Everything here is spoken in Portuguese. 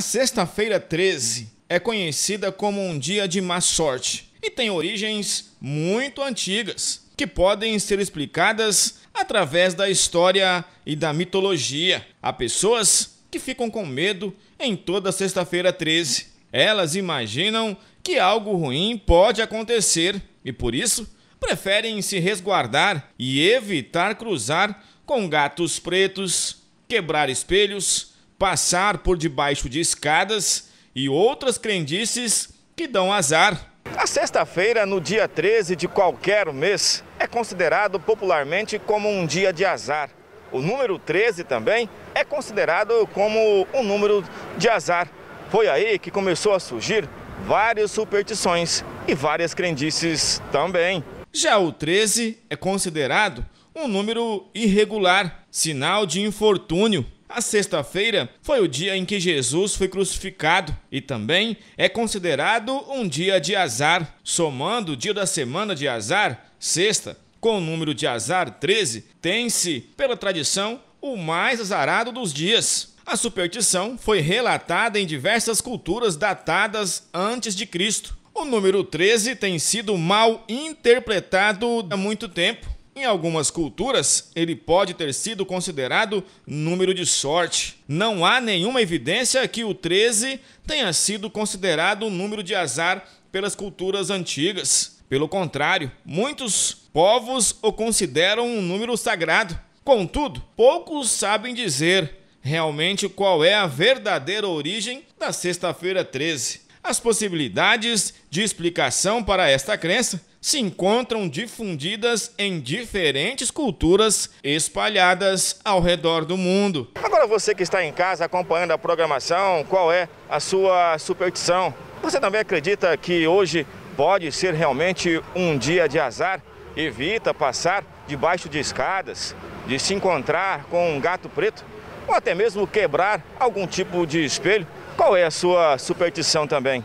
A sexta-feira 13 é conhecida como um dia de má sorte e tem origens muito antigas que podem ser explicadas através da história e da mitologia. Há pessoas que ficam com medo em toda sexta-feira 13. Elas imaginam que algo ruim pode acontecer e por isso preferem se resguardar e evitar cruzar com gatos pretos, quebrar espelhos passar por debaixo de escadas e outras crendices que dão azar. A sexta-feira, no dia 13 de qualquer mês, é considerado popularmente como um dia de azar. O número 13 também é considerado como um número de azar. Foi aí que começou a surgir várias superstições e várias crendices também. Já o 13 é considerado um número irregular, sinal de infortúnio. A sexta-feira foi o dia em que Jesus foi crucificado e também é considerado um dia de azar. Somando o dia da semana de azar, sexta, com o número de azar 13, tem-se, pela tradição, o mais azarado dos dias. A superstição foi relatada em diversas culturas datadas antes de Cristo. O número 13 tem sido mal interpretado há muito tempo. Em algumas culturas, ele pode ter sido considerado número de sorte. Não há nenhuma evidência que o 13 tenha sido considerado um número de azar pelas culturas antigas. Pelo contrário, muitos povos o consideram um número sagrado. Contudo, poucos sabem dizer realmente qual é a verdadeira origem da sexta-feira 13. As possibilidades de explicação para esta crença se encontram difundidas em diferentes culturas espalhadas ao redor do mundo. Agora você que está em casa acompanhando a programação, qual é a sua superstição? Você também acredita que hoje pode ser realmente um dia de azar? Evita passar debaixo de escadas, de se encontrar com um gato preto ou até mesmo quebrar algum tipo de espelho. Qual é a sua superstição também?